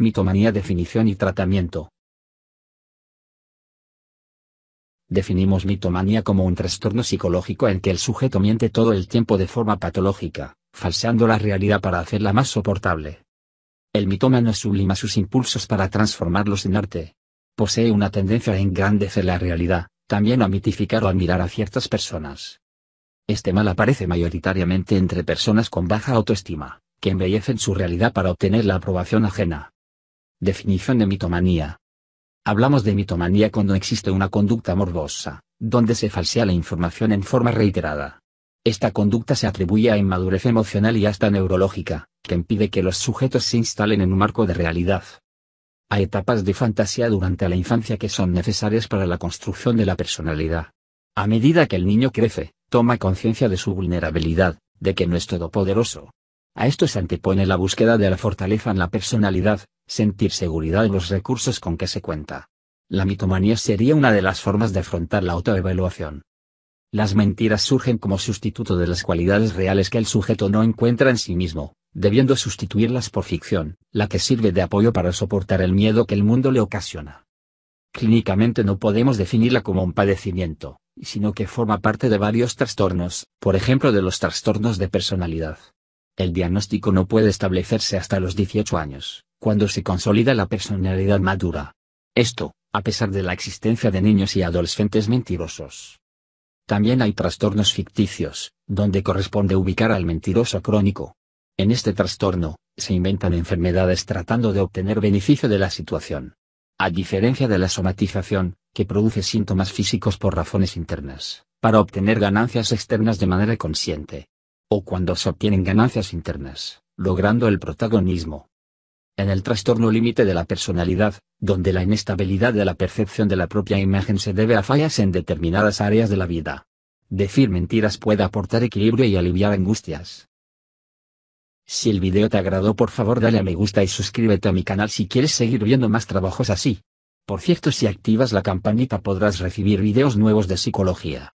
Mitomanía Definición y tratamiento. Definimos mitomanía como un trastorno psicológico en que el sujeto miente todo el tiempo de forma patológica, falseando la realidad para hacerla más soportable. El mitómano sublima sus impulsos para transformarlos en arte. Posee una tendencia a engrandecer la realidad, también a mitificar o admirar a ciertas personas. Este mal aparece mayoritariamente entre personas con baja autoestima, que embellecen su realidad para obtener la aprobación ajena. Definición de mitomanía. Hablamos de mitomanía cuando existe una conducta morbosa, donde se falsea la información en forma reiterada. Esta conducta se atribuye a inmadurez emocional y hasta neurológica, que impide que los sujetos se instalen en un marco de realidad. Hay etapas de fantasía durante la infancia que son necesarias para la construcción de la personalidad. A medida que el niño crece, toma conciencia de su vulnerabilidad, de que no es todopoderoso, a esto se antepone la búsqueda de la fortaleza en la personalidad, sentir seguridad en los recursos con que se cuenta. La mitomanía sería una de las formas de afrontar la autoevaluación. Las mentiras surgen como sustituto de las cualidades reales que el sujeto no encuentra en sí mismo, debiendo sustituirlas por ficción, la que sirve de apoyo para soportar el miedo que el mundo le ocasiona. Clínicamente no podemos definirla como un padecimiento, sino que forma parte de varios trastornos, por ejemplo de los trastornos de personalidad. El diagnóstico no puede establecerse hasta los 18 años, cuando se consolida la personalidad madura. Esto, a pesar de la existencia de niños y adolescentes mentirosos. También hay trastornos ficticios, donde corresponde ubicar al mentiroso crónico. En este trastorno, se inventan enfermedades tratando de obtener beneficio de la situación. A diferencia de la somatización, que produce síntomas físicos por razones internas, para obtener ganancias externas de manera consciente, o cuando se obtienen ganancias internas, logrando el protagonismo. En el trastorno límite de la personalidad, donde la inestabilidad de la percepción de la propia imagen se debe a fallas en determinadas áreas de la vida. Decir mentiras puede aportar equilibrio y aliviar angustias. Si el video te agradó por favor dale a me gusta y suscríbete a mi canal si quieres seguir viendo más trabajos así. Por cierto si activas la campanita podrás recibir videos nuevos de psicología